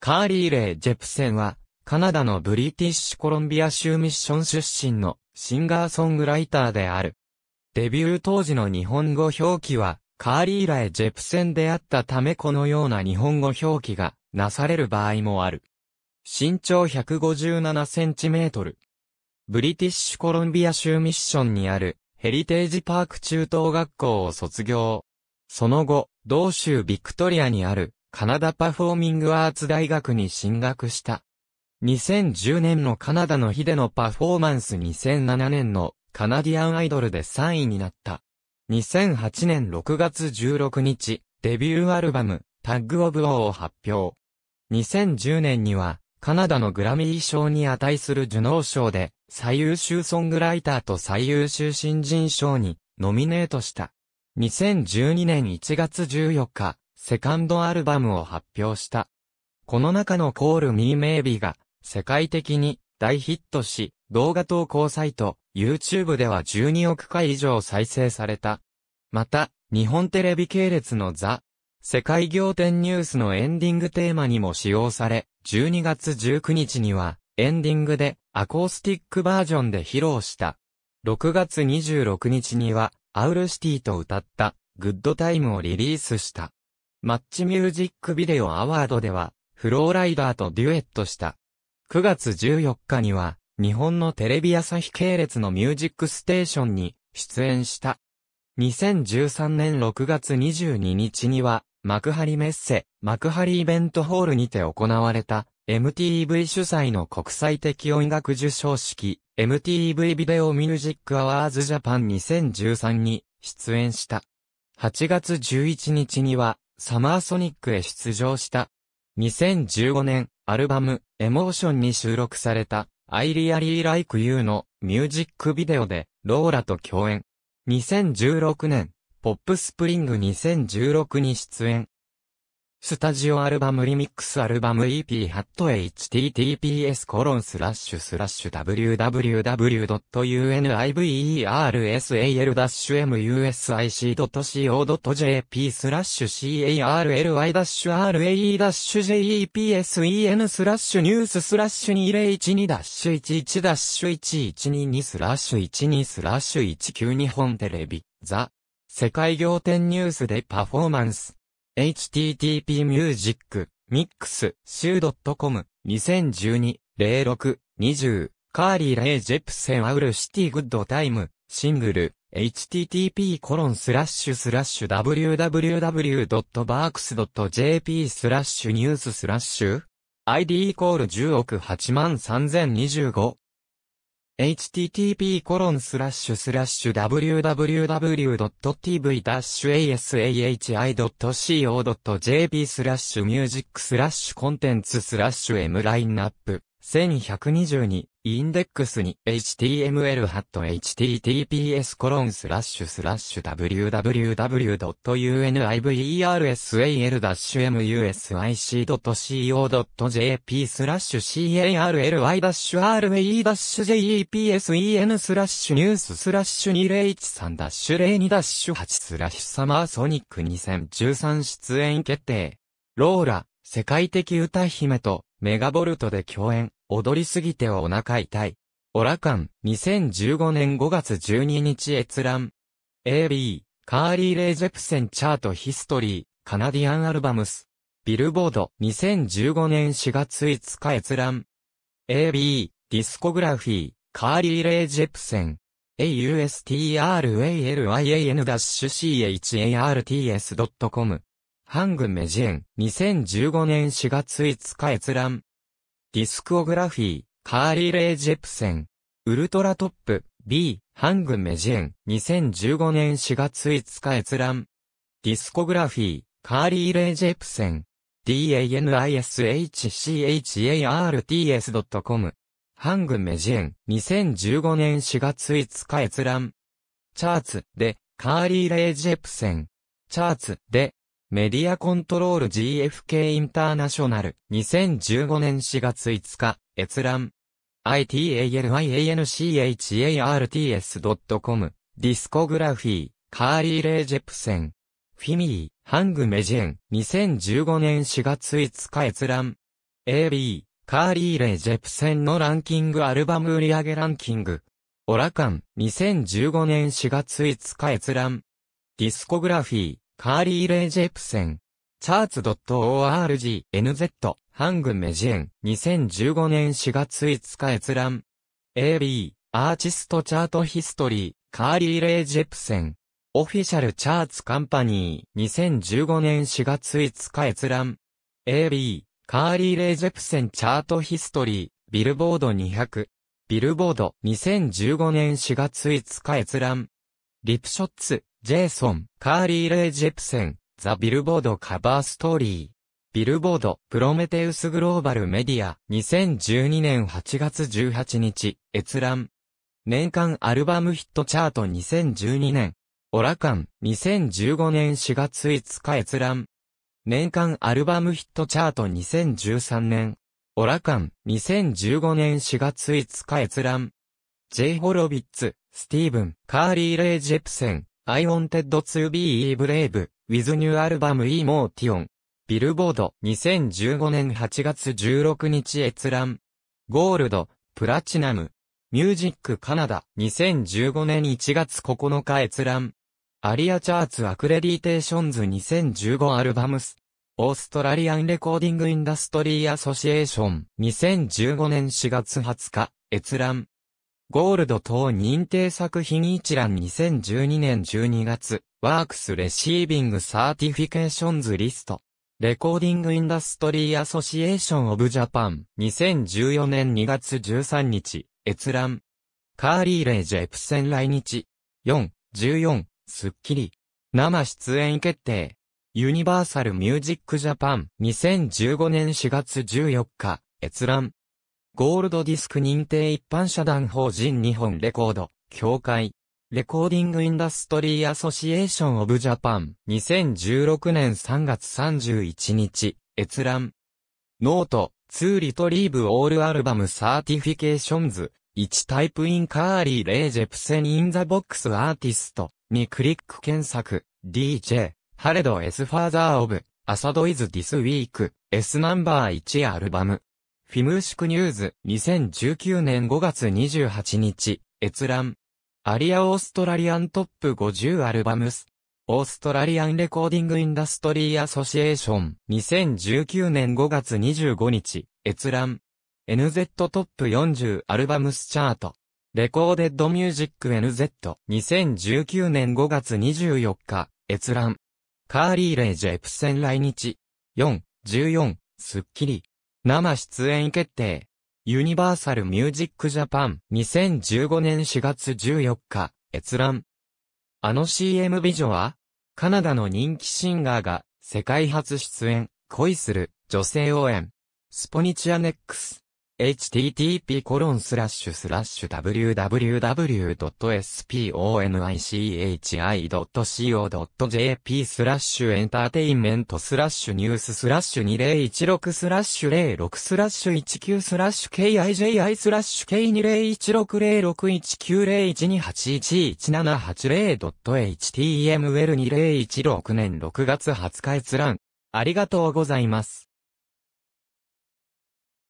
カーリー・レイ・ジェプセンは、カナダのブリティッシュコロンビア州ミッション出身のシンガーソングライターである。デビュー当時の日本語表記は、カーリー・レイ・ジェプセンであったためこのような日本語表記がなされる場合もある。身長157センチメートル。ブリティッシュコロンビア州ミッションにあるヘリテージパーク中等学校を卒業。その後、同州ビクトリアにあるカナダパフォーミングアーツ大学に進学した。2010年のカナダのヒデのパフォーマンス2007年のカナディアンアイドルで3位になった。2008年6月16日、デビューアルバム、タッグオブオーを発表。2010年には、カナダのグラミー賞に値する受納賞で、最優秀ソングライターと最優秀新人賞にノミネートした。2012年1月14日、セカンドアルバムを発表した。この中の Call Me Maybe が世界的に大ヒットし、動画投稿サイト YouTube では12億回以上再生された。また、日本テレビ系列のザ・世界行天ニュースのエンディングテーマにも使用され、12月19日にはエンディングでアコースティックバージョンで披露した。6月26日にはアウルシティと歌ったグッドタイムをリリースした。マッチミュージックビデオアワードでは、フローライダーとデュエットした。9月14日には、日本のテレビ朝日系列のミュージックステーションに出演した。2013年6月22日には、幕張メッセ、幕張イベントホールにて行われた、MTV 主催の国際的音楽受賞式、MTV ビデオミュージックアワーズジャパン2013に出演した。8月11日には、サマーソニックへ出場した。2015年、アルバム、エモーションに収録された、I Really Like You のミュージックビデオで、ローラと共演。2016年、ポップスプリング2016に出演。スタジオアルバムリミックスアルバム EP ハット https コロンスラッシュスラッシュ www.universal-music.co.jp スラッシュ carly-rae-jepen s スラッシュニューススラッシュ2012-11-1122スラッシュ12スラッシュ19日本テレビザ世界仰天ニュースでパフォーマンス http://music.mix.shoe.com2012-06-20 カーリー・レイ・ジェプセン・アウル・シティ・グッド・タイム、シングル、http コロンスラッシュスラッシュ www.barks.jp スラッシュニューススラッシュ ID イコール10億8万3025 http://www.tv-asahi.co.jp スラッシュミュージックスラッシュコンテンツスラッシュ m ラインナップ1122インデックスに html-https コロンスラッシュスラッシュ www.universal-music.co.jp スラッシュ carly-re-jepen s スラッシュニューススラッシュ2013-02-8スラッシュサマーソニック2013出演決定。ローラ、世界的歌姫とメガボルトで共演。踊りすぎてお腹痛い。オラカン、2015年5月12日閲覧。AB、カーリー・レイ・ジェプセンチャートヒストリー、カナディアン・アルバムス。ビルボード、2015年4月5日閲覧。AB、ディスコグラフィー、カーリー・レイ・ジェプセン。australian-charts.com。ハング・メジェン、2015年4月5日閲覧。ディスクオグラフィー、カーリー・レイ・ジェプセン。ウルトラトップ、B、ハング・メジエン。2015年4月5日閲覧。ディスコグラフィー、カーリー・レイ・ジェプセン。danishcharts.com。ハング・メジエン。2015年4月5日閲覧。チャーツで、カーリー・レイ・ジェプセン。チャーツで、メディアコントロール GFK インターナショナル2015年4月5日閲覧 i t a l i a n c h a r s c o m ディスコグラフィーカーリー・レイ・ジェプセンフィミー・ハング・メジェン2015年4月5日閲覧 AB カーリー・レイ・ジェプセンのランキングアルバム売上ランキングオラカン2015年4月5日閲覧ディスコグラフィーカーリー・レイ・ジェプセン。チャーツ .org、NZ、ハング・メジエン、2015年4月5日閲覧。AB、アーティストチャートヒストリー、カーリー・レイ・ジェプセン。オフィシャルチャーツカンパニー、2015年4月5日閲覧。AB、カーリー・レイ・ジェプセンチャートヒストリー、ビルボード200。ビルボード2015年4月5日閲覧。リプショッツ、ジェイソン、カーリー・レイ・ジェプセン、ザ・ビルボード・カバー・ストーリー。ビルボード、プロメテウス・グローバル・メディア、2012年8月18日、閲覧。年間アルバムヒットチャート2012年。オラカン、2015年4月5日閲覧。年間アルバムヒットチャート2013年。オラカン、2015年4月5日閲覧。ジェイ・ホロビッツ、スティーブン、カーリー・レイ・ジェプセン、I wanted to be brave, with new album Emotion. ビルボード2015年8月16日閲覧。ゴールド、プラチナム。ミュージックカナダ2015年1月9日閲覧。アリアチャーツアクレディテーションズ2015アルバムス。オーストラリアンレコーディングインダストリーアソシエーション2015年4月20日閲覧。ゴールド等認定作品一覧2012年12月、ワークスレシービングサーティフィケーションズリスト。レコーディングインダストリーアソシエーションオブジャパン2014年2月13日、閲覧。カーリー・レイ・ジェプセン来日。4、14、スッキリ。生出演決定。ユニバーサル・ミュージック・ジャパン2015年4月14日、閲覧。ゴールドディスク認定一般社団法人日本レコード、協会、レコーディングインダストリーアソシエーションオブジャパン、2016年3月31日、閲覧。ノート、ツーリトリーブオールアルバムサーティフィケーションズ、1タイプインカーリーレイジェプセンインザボックスアーティスト、にクリック検索、DJ、ハレドエスファーザーオブ、アサドイズディスウィーク、S ナンバー1アルバム。フィムーシクニューズ、2019年5月28日、閲覧。アリア・オーストラリアントップ50アルバムス。オーストラリアンレコーディングインダストリーアソシエーション、2019年5月25日、閲覧。NZ トップ40アルバムスチャート。レコーデッドミュージック NZ、2019年5月24日、閲覧。カーリー・レイジェプセン来日。4、14、スッキリ。生出演決定。ユニバーサルミュージックジャパン2015年4月14日、閲覧。あの CM 美女はカナダの人気シンガーが世界初出演、恋する女性応援。スポニチアネックス。http://www.sponichi.co.jp スラッシュエンターテインメントスラッシュニューススラッシュ2016スラッシュ06スラッシュ19スラッシュ KIJI スラッシュ K201606190128111780.html2016 年6月20日閲覧。ありがとうございます。